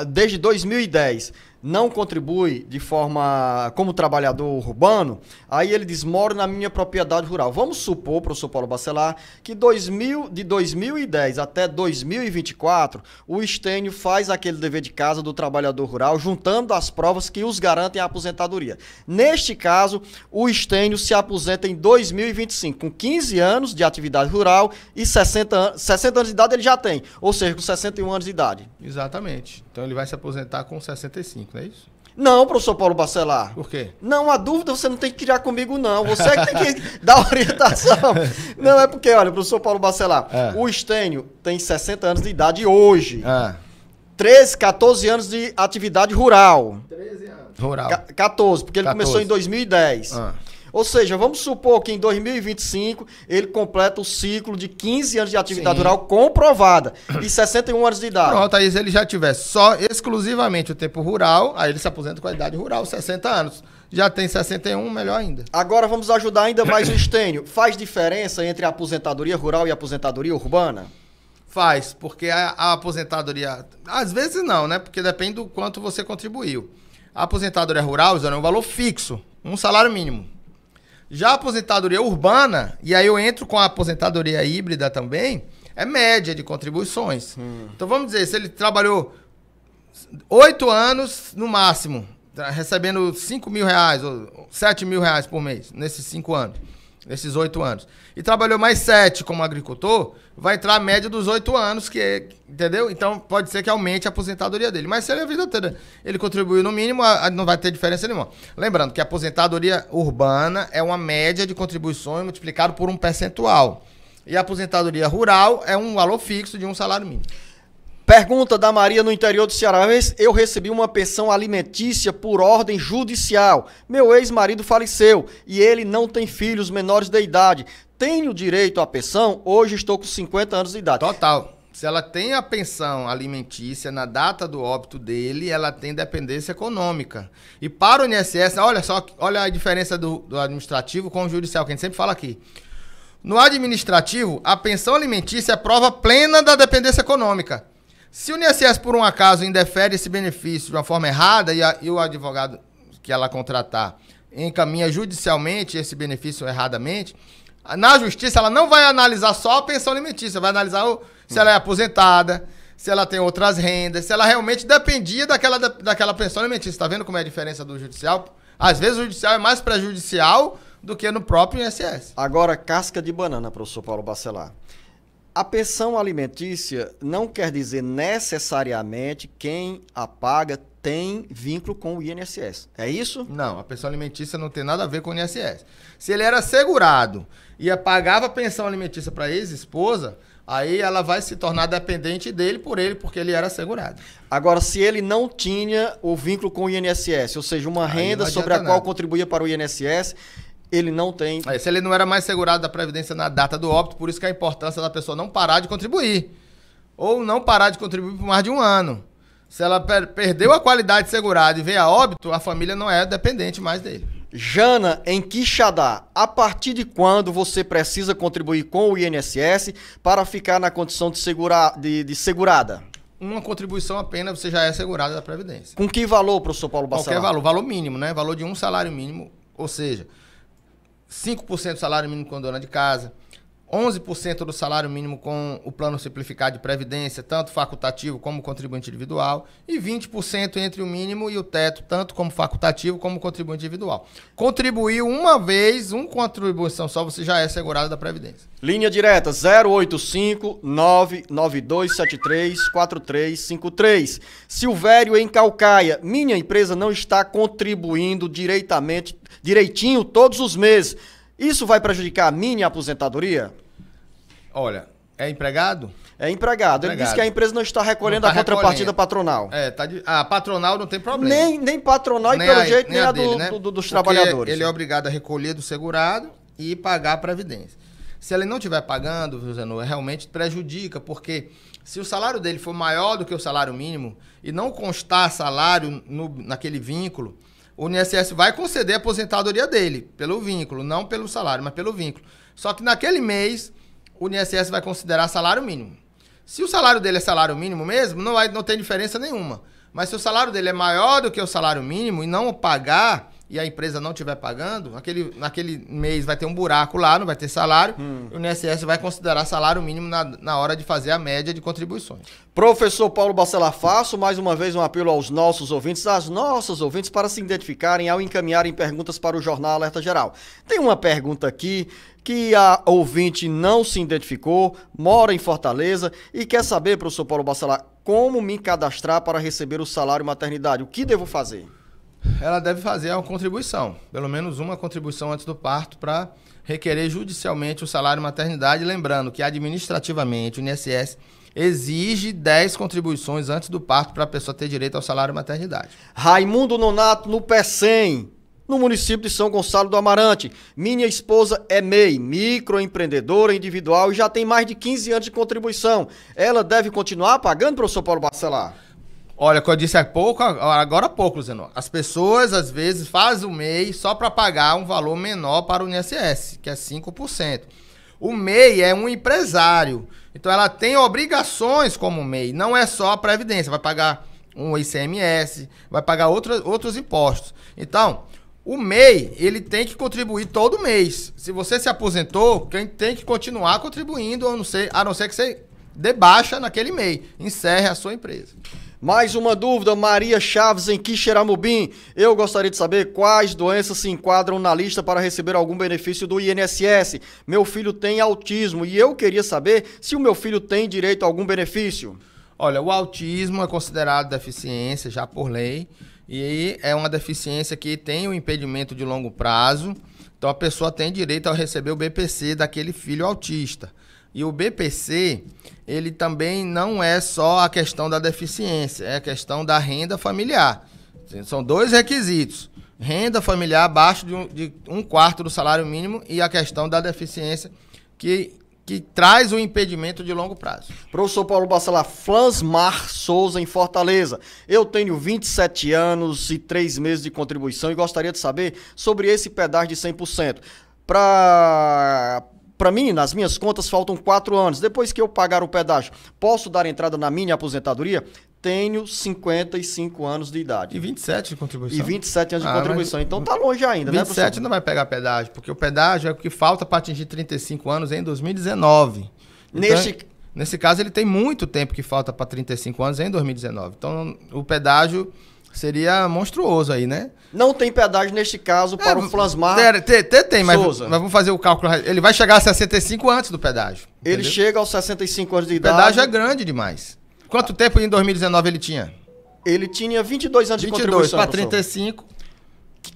desde 2010 não contribui de forma como trabalhador urbano, aí ele diz: moro na minha propriedade rural. Vamos supor, professor Paulo Bacelar, que 2000, de 2010 até 2024, o Estênio faz aquele dever de casa do trabalhador rural, juntando as provas que os garantem a aposentadoria. Neste caso, o Estênio se aposenta em 2025, com 15 anos de atividade rural e 60, 60 anos de idade ele já tem, ou seja, com 61 anos de idade. Exatamente. Então ele vai se aposentar com 65 não é isso? Não, professor Paulo Bacelar. Por quê? Não, a dúvida você não tem que tirar comigo, não. Você é que tem que dar orientação. Não, é porque, olha, professor Paulo Bacelar, é. o Estênio tem 60 anos de idade hoje. É. 13, 14 anos de atividade rural. 13 anos. Rural. C 14, porque ele começou em 2010. É. Ou seja, vamos supor que em 2025 ele completa o ciclo de 15 anos de atividade Sim. rural comprovada e 61 anos de idade. Pronto, aí se ele já tiver só exclusivamente o tempo rural, aí ele se aposenta com a idade rural, 60 anos já tem 61, melhor ainda. Agora vamos ajudar ainda mais o Estênio. Faz diferença entre a aposentadoria rural e a aposentadoria urbana? Faz, porque a, a, aposentadoria. Às vezes não, né? Porque depende do quanto você contribuiu. A aposentadoria rural é um valor fixo, um salário mínimo. Já a aposentadoria urbana, e aí eu entro com a aposentadoria híbrida também, é média de contribuições. Hum. Então vamos dizer, se ele trabalhou oito anos no máximo, tá, recebendo cinco mil reais ou sete mil reais por mês nesses cinco anos. Esses oito anos. E trabalhou mais sete como agricultor, vai entrar a média dos oito anos, que é, entendeu? Então pode ser que aumente a aposentadoria dele. Mas se ele a vida toda ele contribuiu no mínimo, não vai ter diferença nenhuma. Lembrando que a aposentadoria urbana é uma média de contribuições multiplicado por um percentual. E a aposentadoria rural é um valor fixo de um salário mínimo. Pergunta da Maria no interior do Ceará. Eu recebi uma pensão alimentícia por ordem judicial. Meu ex-marido faleceu e ele não tem filhos menores de idade. Tenho direito à pensão? Hoje estou com 50 anos de idade. Total. Se ela tem a pensão alimentícia na data do óbito dele, ela tem dependência econômica. E para o INSS, olha só, olha a diferença do, do administrativo com o judicial, que a gente sempre fala aqui. No administrativo, a pensão alimentícia é prova plena da dependência econômica. Se o INSS, por um acaso, indefere esse benefício de uma forma errada e, a, e o advogado que ela contratar encaminha judicialmente esse benefício erradamente, na justiça ela não vai analisar só a pensão alimentícia, vai analisar o, se ela é aposentada, se ela tem outras rendas, se ela realmente dependia daquela, daquela pensão alimentícia. Está vendo como é a diferença do judicial? Às vezes o judicial é mais prejudicial do que no próprio INSS. Agora, casca de banana, professor Paulo Bacelar. A pensão alimentícia não quer dizer necessariamente quem a paga tem vínculo com o INSS. É isso? Não, a pensão alimentícia não tem nada a ver com o INSS. Se ele era segurado e pagava a pensão alimentícia para ex-esposa, aí ela vai se tornar dependente dele por ele, porque ele era segurado. Agora, se ele não tinha o vínculo com o INSS, ou seja, uma renda sobre a nada. qual contribuía para o INSS, ele não tem. É, se ele não era mais segurado da Previdência na data do óbito, por isso que a importância da pessoa não parar de contribuir. Ou não parar de contribuir por mais de um ano. Se ela per perdeu a qualidade de segurado e veio a óbito, a família não é dependente mais dele. Jana, em Quixadá, a partir de quando você precisa contribuir com o INSS para ficar na condição de, segura, de, de segurada? Uma contribuição apenas, você já é segurada da Previdência. Com que valor, professor Paulo Bacelar? Qualquer valor, valor mínimo, né? Valor de um salário mínimo, ou seja, 5% do salário mínimo quando é dona de casa, 11% do salário mínimo com o plano simplificado de previdência, tanto facultativo como contribuinte individual, e 20% entre o mínimo e o teto, tanto como facultativo como contribuinte individual. Contribuiu uma vez, uma contribuição só, você já é segurado da previdência. Linha direta 085 99273 4353. Silvério em Calcaia, minha empresa não está contribuindo direitamente, direitinho todos os meses. Isso vai prejudicar a minha aposentadoria? Olha, é empregado? É empregado. empregado. Ele disse que a empresa não está recolhendo não tá a contrapartida recolhendo. patronal. É, tá de, a ah, patronal não tem problema. Nem, nem patronal nem e pelo a, jeito nem, a, a dele, do, né? do, do, dos Porque trabalhadores. Ele é obrigado a recolher do segurado e pagar a previdência. Se ele não estiver pagando, Zeno, é realmente prejudica, porque se o salário dele for maior do que o salário mínimo e não constar salário no, naquele vínculo, o INSS vai conceder a aposentadoria dele, pelo vínculo, não pelo salário, mas pelo vínculo. Só que naquele mês o INSS vai considerar salário mínimo. Se o salário dele é salário mínimo mesmo, não, vai, não tem diferença nenhuma. Mas se o salário dele é maior do que o salário mínimo e não pagar, e a empresa não estiver pagando, naquele, naquele mês vai ter um buraco lá, não vai ter salário, hum. o INSS vai considerar salário mínimo na, na hora de fazer a média de contribuições. Professor Paulo Bacelar, faço mais uma vez um apelo aos nossos ouvintes, às nossas ouvintes, para se identificarem ao encaminharem perguntas para o Jornal Alerta Geral. Tem uma pergunta aqui que a ouvinte não se identificou, mora em Fortaleza e quer saber, professor Paulo Bacelar, como me cadastrar para receber o salário maternidade? O que devo fazer? Ela deve fazer uma contribuição, pelo menos uma contribuição antes do parto para requerer judicialmente o salário maternidade, lembrando que administrativamente o INSS exige 10 contribuições antes do parto para a pessoa ter direito ao salário maternidade. Raimundo Nonato no PECEM no município de São Gonçalo do Amarante. Minha esposa é MEI, microempreendedora individual e já tem mais de 15 anos de contribuição. Ela deve continuar pagando, professor Paulo Bacelar? Olha, como eu disse há pouco, agora há pouco, Luciano. As pessoas, às vezes, fazem o MEI só para pagar um valor menor para o INSS, que é 5%. O MEI é um empresário. Então, ela tem obrigações como MEI. Não é só a Previdência. Vai pagar um ICMS, vai pagar outro, outros impostos. Então, o MEI, ele tem que contribuir todo mês. Se você se aposentou, quem tem que continuar contribuindo, a não ser, a não ser que você dê baixa naquele MEI, encerre a sua empresa. Mais uma dúvida, Maria Chaves em Quixeramobim. Eu gostaria de saber quais doenças se enquadram na lista para receber algum benefício do INSS. Meu filho tem autismo e eu queria saber se o meu filho tem direito a algum benefício. Olha, o autismo é considerado deficiência já por lei. E aí é uma deficiência que tem um impedimento de longo prazo. Então a pessoa tem direito a receber o BPC daquele filho autista. E o BPC, ele também não é só a questão da deficiência, é a questão da renda familiar. São dois requisitos: renda familiar abaixo de um, de um quarto do salário mínimo e a questão da deficiência, que que traz o um impedimento de longo prazo. Professor Paulo Bacelar, Flansmar Souza, em Fortaleza. Eu tenho 27 anos e 3 meses de contribuição e gostaria de saber sobre esse pedaço de 100%. Para para mim, nas minhas contas, faltam quatro anos. Depois que eu pagar o pedágio, posso dar entrada na minha aposentadoria? tenho 55 anos de idade. E 27 de contribuição. E 27 anos ah, de contribuição. Então tá longe ainda, 27 né? 27 não vai pegar pedágio, porque o pedágio é o que falta para atingir 35 anos em 2019. Então, nesse... nesse caso, ele tem muito tempo que falta para 35 anos em 2019. Então o pedágio seria monstruoso aí, né? Não tem pedágio neste caso para é, o Flasmar. Tem, tem, tem mas, mas, vamos fazer o cálculo. Ele vai chegar a 65 antes do pedágio. Ele entendeu? chega aos 65 anos de idade. O pedágio é grande demais. Quanto tempo em 2019 ele tinha? Ele tinha 22 anos 22 de contribuição. 22 para 35.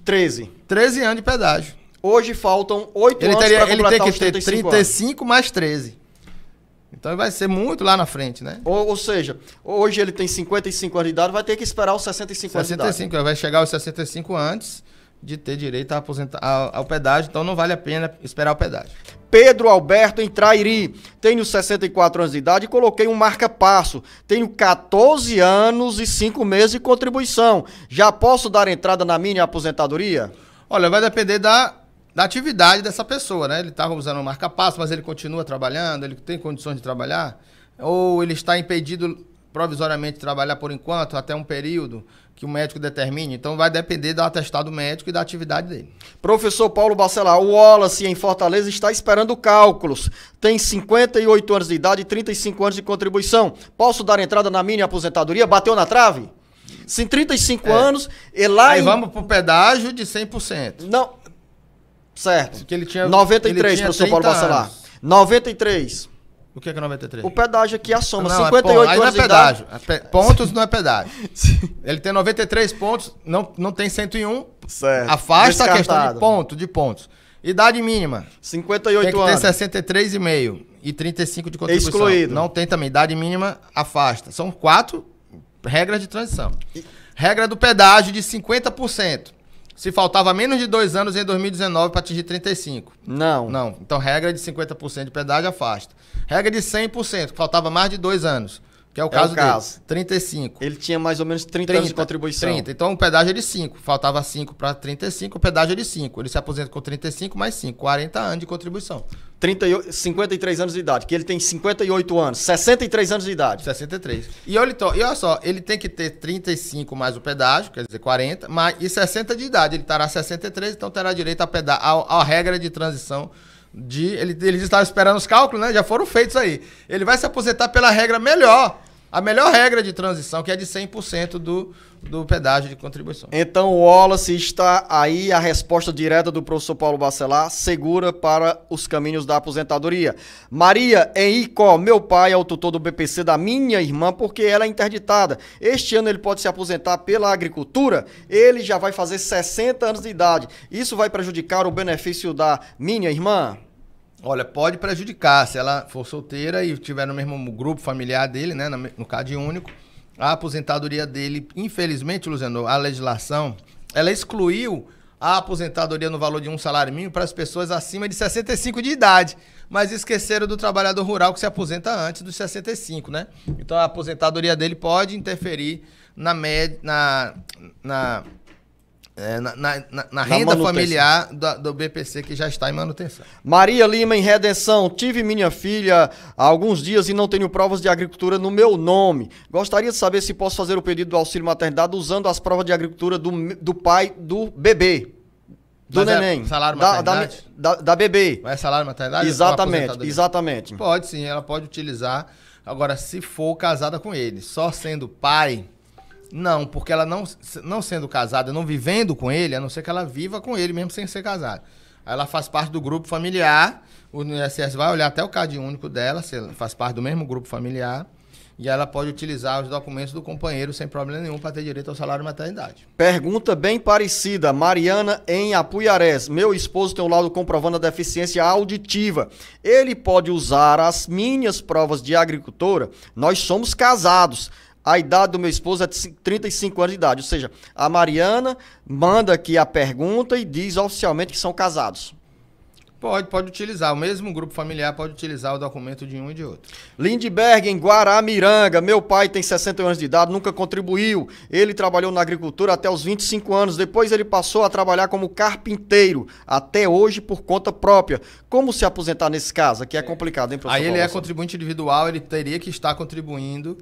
13. 13 anos de pedágio. Hoje faltam 8 ele anos teria, para completar Ele tem que ter 35 anos. mais 13. Então vai ser muito lá na frente, né? Ou, ou, seja, hoje ele tem 55 anos de idade, vai ter que esperar os 65, 65 anos de idade. 65, vai chegar aos 65 antes de ter direito a aposentar, ao, ao pedágio, então não vale a pena esperar o pedágio. Pedro Alberto em Trairi. Tenho 64 anos de idade e coloquei um marca-passo. Tenho 14 anos e 5 meses de contribuição. Já posso dar entrada na minha aposentadoria? Olha, vai depender da, da atividade dessa pessoa, né? Ele estava usando um marca-passo, mas ele continua trabalhando, ele tem condições de trabalhar? Ou ele está impedido provisoriamente de trabalhar por enquanto, até um período? que o médico determine. Então vai depender do atestado médico e da atividade dele. Professor Paulo Bacelar, o Wallace em Fortaleza está esperando cálculos. Tem 58 anos de idade e 35 anos de contribuição. Posso dar entrada na minha aposentadoria? Bateu na trave? Sim, 35 é. anos e é lá Aí em... vamos pro pedágio de 100%. Não. Certo. Que ele tinha 93, ele tinha professor Paulo Bacelar. Anos. 93. O que é, que é 93? O pedágio aqui é a soma. Não, 58 é pon... não é pedágio. É pontos não é pedágio. Ele tem 93 pontos, não, não tem 101. Certo. Afasta Descartado. a questão de ponto, de pontos. Idade mínima. 58 tem que anos. Tem 63,5 e 35 de contribuição. Excluído. Não tem também. Idade mínima, afasta. São quatro regras de transição. E... Regra do pedágio de 50% se faltava menos de dois anos em 2019 para atingir 35. Não. Não. Então, regra de 50% de pedágio afasta. Regra de 100%, faltava mais de dois anos. Que é o caso, é o caso. dele. 35. Ele tinha mais ou menos 30, 30 anos de contribuição. 30. Então, o pedágio é de 5. Faltava 5 para 35, o pedágio é de 5. Ele se aposenta com 35 mais 5, 40 anos de contribuição. 30, 53 anos de idade, que ele tem 58 anos, 63 anos de idade. 63. E olha, e olha só, ele tem que ter 35 mais o pedágio, quer dizer, 40, mais, e 60 de idade. Ele estará 63, então terá direito a, peda a, a regra de transição de. Ele, ele estava esperando os cálculos, né? Já foram feitos aí. Ele vai se aposentar pela regra melhor a melhor regra de transição, que é de 100% do, do pedágio de contribuição. Então, Wallace, está aí a resposta direta do professor Paulo Bacelar, segura para os caminhos da aposentadoria. Maria Henrico, meu pai é o tutor do BPC da minha irmã, porque ela é interditada. Este ano ele pode se aposentar pela agricultura, ele já vai fazer 60 anos de idade. Isso vai prejudicar o benefício da minha irmã? Olha, pode prejudicar se ela for solteira e tiver no mesmo grupo familiar dele, né, no CAD único. A aposentadoria dele, infelizmente, Luciano, a legislação, ela excluiu a aposentadoria no valor de um salário mínimo para as pessoas acima de 65 de idade, mas esqueceram do trabalhador rural que se aposenta antes dos 65, né? Então a aposentadoria dele pode interferir na média na, na é, na, na, na, renda na familiar do, do, BPC que já está em manutenção. Maria Lima, em redenção, tive minha filha há alguns dias e não tenho provas de agricultura no meu nome. Gostaria de saber se posso fazer o pedido do auxílio maternidade usando as provas de agricultura do, do pai do bebê. Do Mas é neném. É salário maternidade? Da, da, da bebê. Mas é salário maternidade? Exatamente, exatamente. Pode sim, ela pode utilizar. Agora, se for casada com ele, só sendo pai, não, porque ela não, não sendo casada, não vivendo com ele, a não ser que ela viva com ele, mesmo sem ser casada. Ela faz parte do grupo familiar, o INSS vai olhar até o CAD único dela, se ela faz parte do mesmo grupo familiar, e ela pode utilizar os documentos do companheiro sem problema nenhum para ter direito ao salário maternidade. Pergunta bem parecida, Mariana em Apuiarés. Meu esposo tem um laudo comprovando a deficiência auditiva. Ele pode usar as minhas provas de agricultora? Nós somos casados. A idade do meu esposo é de 35 anos de idade. Ou seja, a Mariana manda aqui a pergunta e diz oficialmente que são casados. Pode, pode utilizar. O mesmo grupo familiar pode utilizar o documento de um e de outro. Lindberg, em Guaramiranga. Meu pai tem 60 anos de idade, nunca contribuiu. Ele trabalhou na agricultura até os 25 anos. Depois ele passou a trabalhar como carpinteiro, até hoje por conta própria. Como se aposentar nesse caso? Aqui é, é. complicado, hein, professor? Aí ele é contribuinte individual, ele teria que estar contribuindo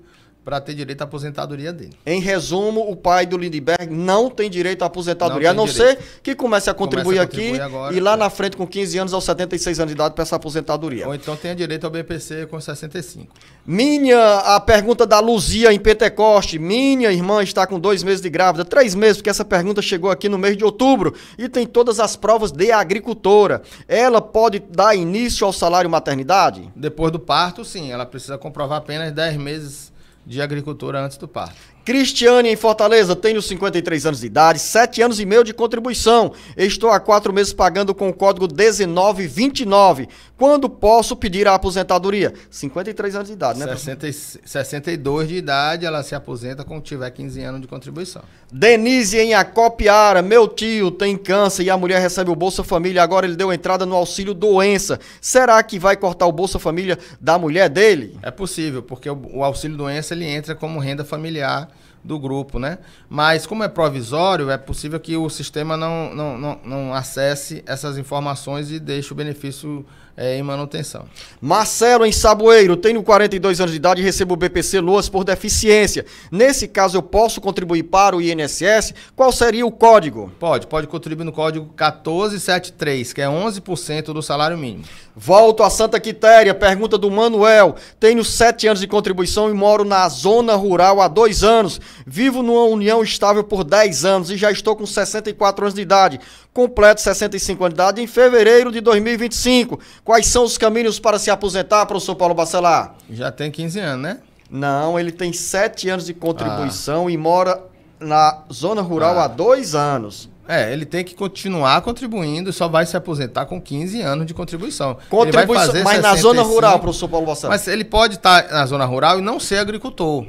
para ter direito à aposentadoria dele. Em resumo, o pai do Lindbergh não tem direito à aposentadoria, não a não direito. ser que comece a contribuir, comece a contribuir aqui agora, e lá é. na frente, com 15 anos aos 76 anos de idade, para essa aposentadoria. Ou então tenha direito ao BPC com 65. Minha, a pergunta da Luzia em Pentecoste. Minha irmã está com dois meses de grávida, três meses, porque essa pergunta chegou aqui no mês de outubro e tem todas as provas de agricultora. Ela pode dar início ao salário maternidade? Depois do parto, sim. Ela precisa comprovar apenas 10 meses de agricultura antes do parto. Cristiane em Fortaleza, tenho 53 anos de idade, 7 anos e meio de contribuição. Estou há 4 meses pagando com o código 1929. Quando posso pedir a aposentadoria? 53 anos de idade, né? 60, 62 de idade, ela se aposenta quando tiver 15 anos de contribuição. Denise em Acopiara, meu tio tem câncer e a mulher recebe o Bolsa Família, agora ele deu entrada no auxílio doença. Será que vai cortar o Bolsa Família da mulher dele? É possível, porque o, o auxílio doença ele entra como renda familiar do grupo, né? Mas como é provisório, é possível que o sistema não, não, não, não acesse essas informações e deixe o benefício é, em manutenção. Marcelo em Saboeiro, tenho 42 anos de idade e recebo o BPC Luas por deficiência. Nesse caso, eu posso contribuir para o INSS? Qual seria o código? Pode, pode contribuir no código 1473, que é 11% do salário mínimo. Volto a Santa Quitéria, pergunta do Manuel. Tenho 7 anos de contribuição e moro na zona rural há dois anos. Vivo numa união estável por 10 anos e já estou com 64 anos de idade completo 65 anos de idade em fevereiro de 2025. Quais são os caminhos para se aposentar, professor Paulo Bacelar? Já tem 15 anos, né? Não, ele tem 7 anos de contribuição ah. e mora na zona rural ah. há dois anos. É, ele tem que continuar contribuindo, só vai se aposentar com 15 anos de contribuição. Contribuição, mas 65, na zona rural, professor Paulo Bacelar. Mas ele pode estar tá na zona rural e não ser agricultor.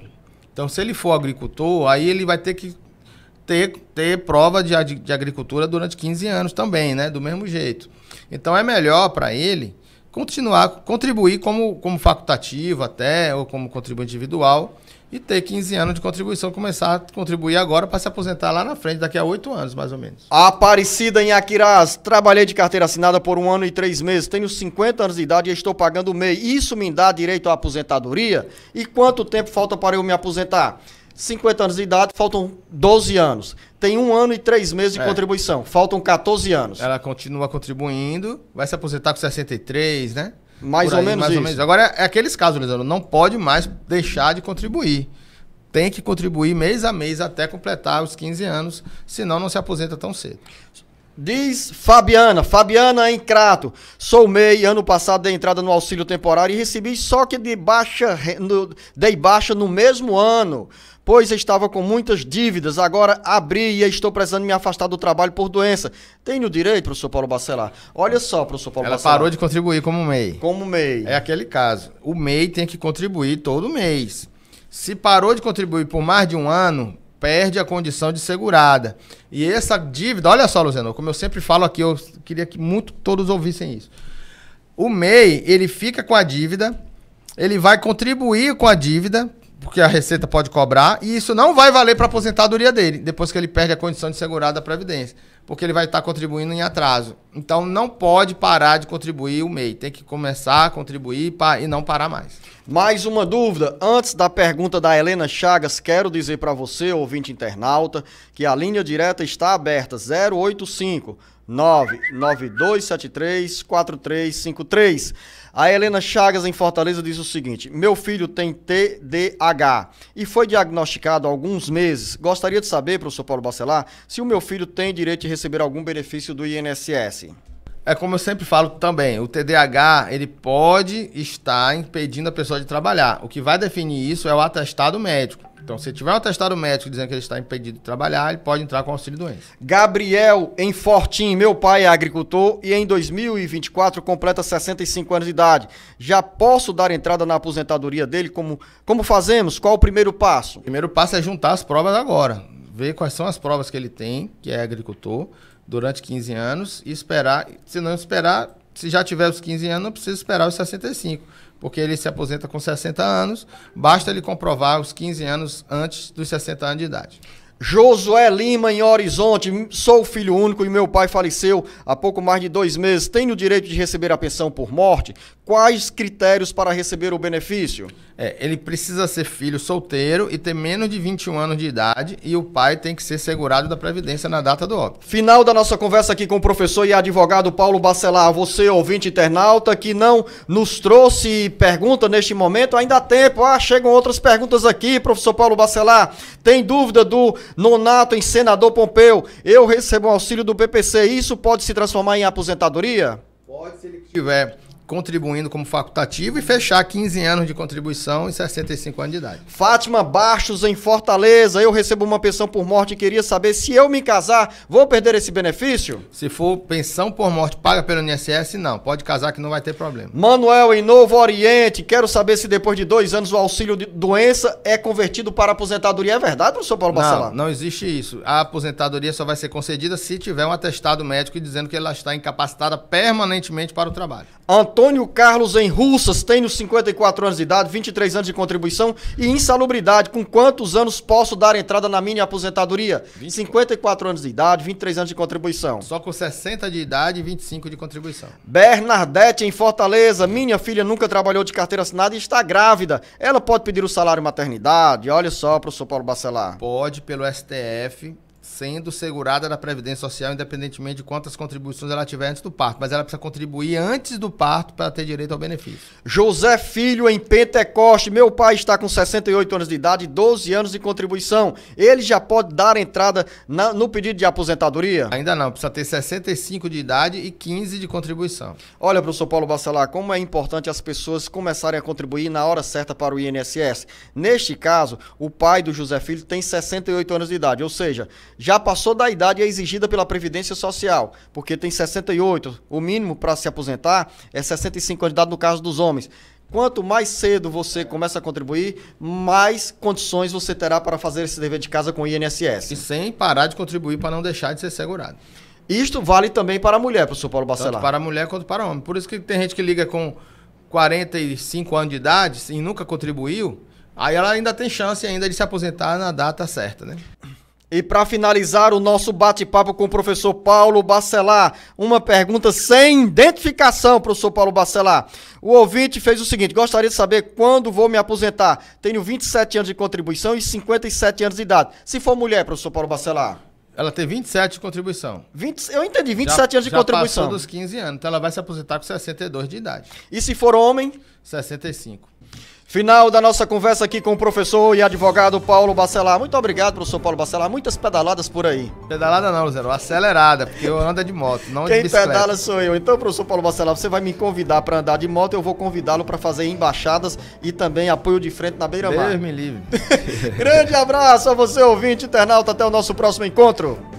Então, se ele for agricultor, aí ele vai ter que ter, ter prova de, de agricultura durante 15 anos também, né? Do mesmo jeito. Então é melhor para ele continuar, contribuir como, como facultativo até, ou como contribuinte individual, e ter 15 anos de contribuição, começar a contribuir agora para se aposentar lá na frente, daqui a 8 anos, mais ou menos. Aparecida em Aquiraz, trabalhei de carteira assinada por um ano e três meses, tenho 50 anos de idade e estou pagando o MEI. Isso me dá direito à aposentadoria? E quanto tempo falta para eu me aposentar? 50 anos de idade, faltam 12 anos. Tem um ano e três meses de é. contribuição, faltam 14 anos. Ela continua contribuindo, vai se aposentar com 63, né? Mais Por ou aí, menos mais isso. Ou menos. Agora, é aqueles casos, Lisandro, não pode mais deixar de contribuir. Tem que contribuir mês a mês até completar os 15 anos, senão não se aposenta tão cedo. Diz Fabiana, Fabiana em Crato, sou MEI, ano passado dei entrada no auxílio temporário e recebi só que de baixa, no, dei baixa no mesmo ano, pois estava com muitas dívidas, agora abri e estou precisando me afastar do trabalho por doença. Tenho direito, professor Paulo Bacelar? Olha só, professor Paulo Ela Bacelar. parou de contribuir como MEI. Como MEI. É aquele caso, o MEI tem que contribuir todo mês. Se parou de contribuir por mais de um ano, perde a condição de segurada. E essa dívida, olha só, Luzeno, como eu sempre falo aqui, eu queria que muito todos ouvissem isso. O MEI, ele fica com a dívida, ele vai contribuir com a dívida, porque a Receita pode cobrar, e isso não vai valer para a aposentadoria dele, depois que ele perde a condição de segurado da Previdência, porque ele vai estar tá contribuindo em atraso. Então não pode parar de contribuir o MEI, tem que começar a contribuir e não parar mais. Mais uma dúvida, antes da pergunta da Helena Chagas, quero dizer para você, ouvinte internauta, que a linha direta está aberta, 085 99273 4353. A Helena Chagas, em Fortaleza, diz o seguinte: Meu filho tem TDAH e foi diagnosticado há alguns meses. Gostaria de saber, professor Paulo Bacelar, se o meu filho tem direito de receber algum benefício do INSS. É como eu sempre falo também, o TDAH ele pode estar impedindo a pessoa de trabalhar. O que vai definir isso é o atestado médico. Então, se tiver um atestado médico dizendo que ele está impedido de trabalhar, ele pode entrar com auxílio doença. Gabriel, em Fortim, meu pai é agricultor e em 2024 completa 65 anos de idade. Já posso dar entrada na aposentadoria dele? Como, como fazemos? Qual o primeiro passo? O primeiro passo é juntar as provas agora. Ver quais são as provas que ele tem, que é agricultor durante 15 anos e esperar. Se não esperar, se já tiver os 15 anos, não precisa esperar os 65, porque ele se aposenta com 60 anos, basta ele comprovar os 15 anos antes dos 60 anos de idade. Josué Lima, em Horizonte, sou filho único e meu pai faleceu há pouco mais de dois meses. Tenho o direito de receber a pensão por morte? Quais critérios para receber o benefício? É, ele precisa ser filho solteiro e ter menos de 21 anos de idade e o pai tem que ser segurado da Previdência na data do óbito. Final da nossa conversa aqui com o professor e advogado Paulo Bacelar. Você, ouvinte internauta, que não nos trouxe pergunta neste momento, ainda há tempo. Ah, chegam outras perguntas aqui, professor Paulo Bacelar. Tem dúvida do Nonato em senador Pompeu, eu recebo auxílio do PPC, isso pode se transformar em aposentadoria? Pode, se ele tiver contribuindo como facultativo e fechar 15 anos de contribuição e 65 anos de idade. Fátima Baixos, em Fortaleza, eu recebo uma pensão por morte e queria saber se eu me casar, vou perder esse benefício? Se for pensão por morte paga pelo INSS, não. Pode casar que não vai ter problema. Manuel, em Novo Oriente, quero saber se depois de dois anos o auxílio de doença é convertido para aposentadoria. É verdade, professor Paulo Bacelar? Não, não existe isso. A aposentadoria só vai ser concedida se tiver um atestado médico dizendo que ela está incapacitada permanentemente para o trabalho. Antônio Carlos em Russas tem 54 anos de idade, 23 anos de contribuição e insalubridade. Com quantos anos posso dar entrada na minha aposentadoria? 24. 54 anos de idade, 23 anos de contribuição. Só com 60 de idade e 25 de contribuição. Bernadette em Fortaleza, minha filha nunca trabalhou de carteira assinada e está grávida. Ela pode pedir o salário maternidade? Olha só, professor Paulo Bacelar. Pode pelo STF sendo segurada da Previdência Social, independentemente de quantas contribuições ela tiver antes do parto. Mas ela precisa contribuir antes do parto para ter direito ao benefício. José Filho, em Pentecoste. Meu pai está com 68 anos de idade e 12 anos de contribuição. Ele já pode dar entrada na, no pedido de aposentadoria? Ainda não. Precisa ter 65 de idade e 15 de contribuição. Olha, professor Paulo Bacelar, como é importante as pessoas começarem a contribuir na hora certa para o INSS. Neste caso, o pai do José Filho tem 68 anos de idade, ou seja, já passou da idade exigida pela Previdência Social, porque tem 68, o mínimo para se aposentar é 65 anos de idade no caso dos homens. Quanto mais cedo você começa a contribuir, mais condições você terá para fazer esse dever de casa com o INSS. E sem parar de contribuir para não deixar de ser segurado. Isto vale também para a mulher, professor Paulo Bacelar. Tanto para a mulher quanto para o homem. Por isso que tem gente que liga com 45 anos de idade e nunca contribuiu, aí ela ainda tem chance ainda de se aposentar na data certa, né? E para finalizar o nosso bate-papo com o professor Paulo Bacelar, uma pergunta sem identificação, professor Paulo Bacelar. O ouvinte fez o seguinte: gostaria de saber quando vou me aposentar. Tenho 27 anos de contribuição e 57 anos de idade. Se for mulher, professor Paulo Bacelar. Ela tem 27 de contribuição. 20, eu entendi, 27 já, anos de já contribuição. Passou dos 15 anos, então ela vai se aposentar com 62 de idade. E se for homem? 65. Final da nossa conversa aqui com o professor e advogado Paulo Bacelar. Muito obrigado, professor Paulo Bacelar. Muitas pedaladas por aí. Pedalada não, Zero. Acelerada, porque eu ando de moto, não Quem de bicicleta. pedala sou eu. Então, professor Paulo Bacelar, você vai me convidar para andar de moto, eu vou convidá-lo para fazer embaixadas e também apoio de frente na beira-mar. Deus me livre. Grande abraço a você, ouvinte, internauta. Até o nosso próximo encontro.